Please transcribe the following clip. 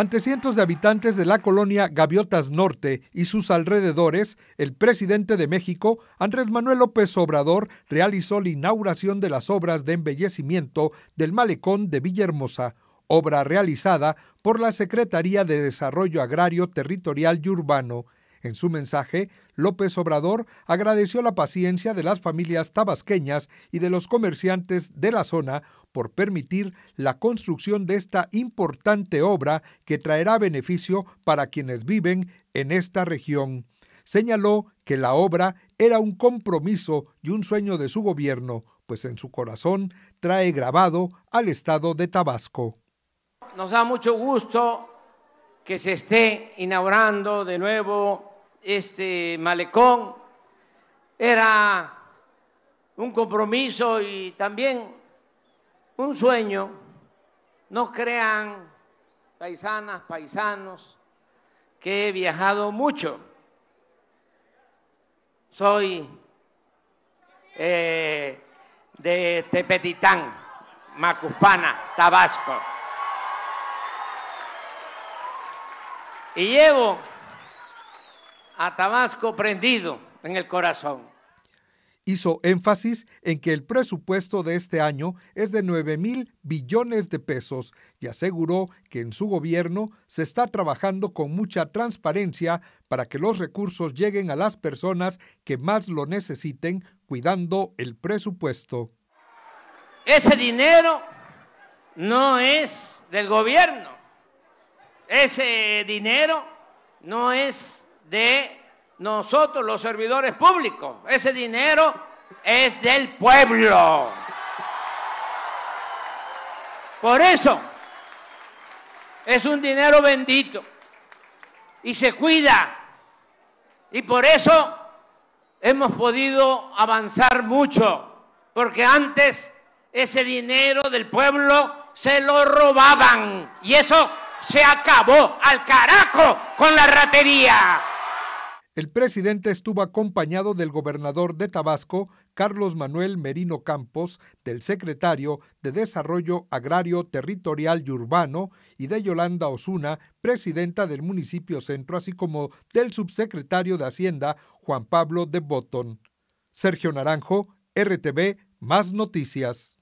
Ante cientos de habitantes de la colonia Gaviotas Norte y sus alrededores, el presidente de México, Andrés Manuel López Obrador, realizó la inauguración de las obras de embellecimiento del malecón de Villahermosa, obra realizada por la Secretaría de Desarrollo Agrario, Territorial y Urbano en su mensaje, López Obrador agradeció la paciencia de las familias tabasqueñas y de los comerciantes de la zona por permitir la construcción de esta importante obra que traerá beneficio para quienes viven en esta región. Señaló que la obra era un compromiso y un sueño de su gobierno, pues en su corazón trae grabado al estado de Tabasco. Nos da mucho gusto que se esté inaugurando de nuevo este malecón, era un compromiso y también un sueño. No crean, paisanas, paisanos, que he viajado mucho. Soy eh, de Tepetitán, Macuspana, Tabasco. Y llevo a Tabasco prendido en el corazón. Hizo énfasis en que el presupuesto de este año es de 9 mil billones de pesos y aseguró que en su gobierno se está trabajando con mucha transparencia para que los recursos lleguen a las personas que más lo necesiten, cuidando el presupuesto. Ese dinero no es del gobierno. Ese dinero no es de nosotros los servidores públicos. Ese dinero es del pueblo. Por eso es un dinero bendito y se cuida. Y por eso hemos podido avanzar mucho, porque antes ese dinero del pueblo se lo robaban y eso se acabó al carajo con la ratería el presidente estuvo acompañado del gobernador de Tabasco, Carlos Manuel Merino Campos, del secretario de Desarrollo Agrario Territorial y Urbano y de Yolanda Osuna, presidenta del municipio centro, así como del subsecretario de Hacienda, Juan Pablo de Botón. Sergio Naranjo, RTV, más noticias.